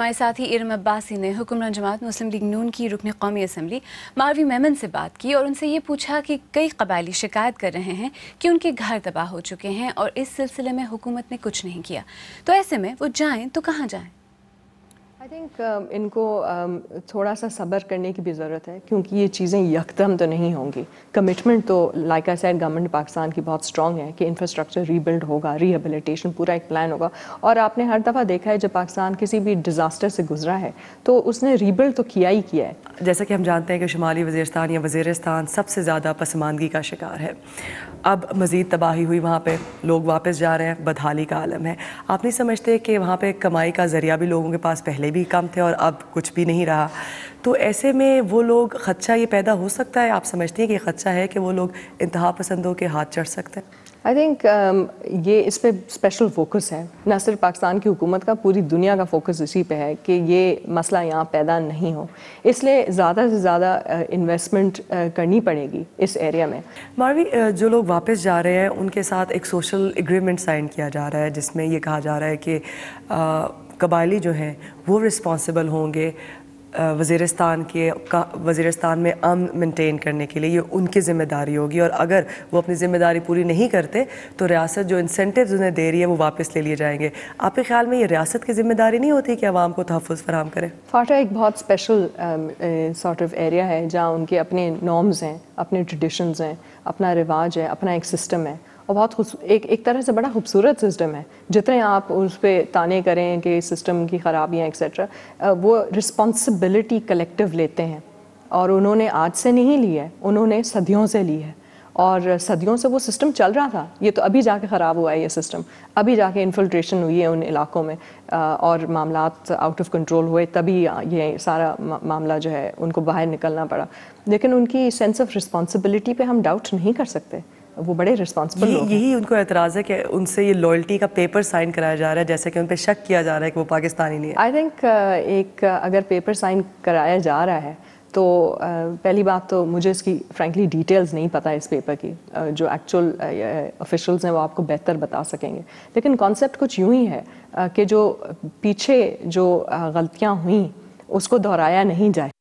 ہمارے ساتھی ارم عباسی نے حکمران جماعت مسلم لیگ نون کی رکن قومی اسمبلی ماروی میمن سے بات کی اور ان سے یہ پوچھا کہ کئی قبائلی شکایت کر رہے ہیں کہ ان کے گھر تباہ ہو چکے ہیں اور اس سلسلے میں حکومت نے کچھ نہیں کیا تو ایسے میں وہ جائیں تو کہاں جائیں آئی تھنک um, ان کو um, تھوڑا سا صبر کرنے کی بھی ضرورت ہے کیونکہ یہ چیزیں یکدم تو نہیں ہوں گی کمٹمنٹ تو like I said government Pakistan کی بہت اسٹرانگ ہے کہ انفراسٹرکچر ری بلڈ ہوگا ریہیبلیٹیشن پورا ایک پلان ہوگا اور آپ نے ہر دفعہ دیکھا ہے جب پاکستان کسی بھی ڈیزاسٹر سے گزرا ہے تو اس نے ریبلڈ تو کیا ہی کیا ہے جیسا کہ ہم جانتے ہیں کہ شمالی وزیرستان یا وزیرستان سب سے زیادہ پسماندگی کا شکار ہے اب مزید تباہی ہوئی وہاں پہ لوگ واپس جا رہے ہیں بدحالی کا عالم ہے آپ نہیں سمجھتے کہ وہاں پہ کمائی کا ذریعہ بھی لوگوں کے پاس پہلے بھی کم تھے اور اب کچھ بھی نہیں رہا تو ایسے میں وہ لوگ خدشہ یہ پیدا ہو سکتا ہے آپ سمجھتی ہیں کہ خدشہ ہے کہ وہ لوگ انتہا پسندوں کے ہاتھ چڑھ سکتے ہیں آئی تھنک um, یہ اس پہ اسپیشل فوکس ہے نہ صرف پاکستان کی حکومت کا پوری دنیا کا فوکس اسی پہ ہے کہ یہ مسئلہ یہاں پیدا نہیں ہو اس لیے زیادہ سے زیادہ انویسٹمنٹ uh, uh, کرنی پڑے گی اس ایریا میں ماروی uh, جو لوگ واپس جا رہے ہیں ان کے ساتھ ایک سوشل اگریمنٹ سائن کیا جا رہا ہے جس میں یہ کہا جا رہا ہے کہ قبائلی جو ہیں وہ رسپانسبل ہوں گے وزیرستان کے وزیرستان میں امن مینٹین کرنے کے لیے یہ ان کی ذمہ داری ہوگی اور اگر وہ اپنی ذمہ داری پوری نہیں کرتے تو ریاست جو انسینٹیوز انہیں دے رہی ہے وہ واپس لے لیے جائیں گے آپ کے خیال میں یہ ریاست کی ذمہ داری نہیں ہوتی کہ عوام کو تحفظ فراہم کرے فاٹا ایک بہت اسپیشل سارٹ آف ایریا ہے جہاں ان کے اپنے نارمز ہیں اپنے ٹریڈیشنز ہیں اپنا رواج ہے اپنا ایک سسٹم ہے اور بہت ایک ایک طرح سے بڑا خوبصورت سسٹم ہے جتنے آپ اس پہ تانے کریں کہ سسٹم کی خرابیاں ایکسیٹرا وہ رسپانسبلٹی کلیکٹیو لیتے ہیں اور انہوں نے آج سے نہیں لی ہے انہوں نے صدیوں سے لی ہے اور صدیوں سے وہ سسٹم چل رہا تھا یہ تو ابھی جا کے خراب ہوا ہے یہ سسٹم ابھی جا کے انفلٹریشن ہوئی ہے ان علاقوں میں اور معاملات آؤٹ آف کنٹرول ہوئے تبھی یہ سارا معاملہ جو ہے ان کو باہر نکلنا پڑا لیکن ان کی سینس آف رسپانسبلٹی پہ ہم ڈاؤٹ نہیں کر سکتے وہ بڑے رسپانسبل یہی ان کو اعتراض ہے کہ ان سے یہ لوئلٹی کا پیپر سائن کرایا جا رہا ہے جیسے کہ ان پہ شک کیا جا رہا ہے کہ وہ پاکستانی نہیں آئی تھنک uh, ایک uh, اگر پیپر سائن کرایا جا رہا ہے تو uh, پہلی بات تو مجھے اس کی فرینکلی ڈیٹیلز نہیں پتہ ہے اس پیپر کی جو ایکچول آفیشلز ہیں وہ آپ کو بہتر بتا سکیں گے لیکن کانسیپٹ کچھ یوں ہی ہے کہ جو پیچھے جو غلطیاں ہوئیں اس کو دہرایا نہیں جائے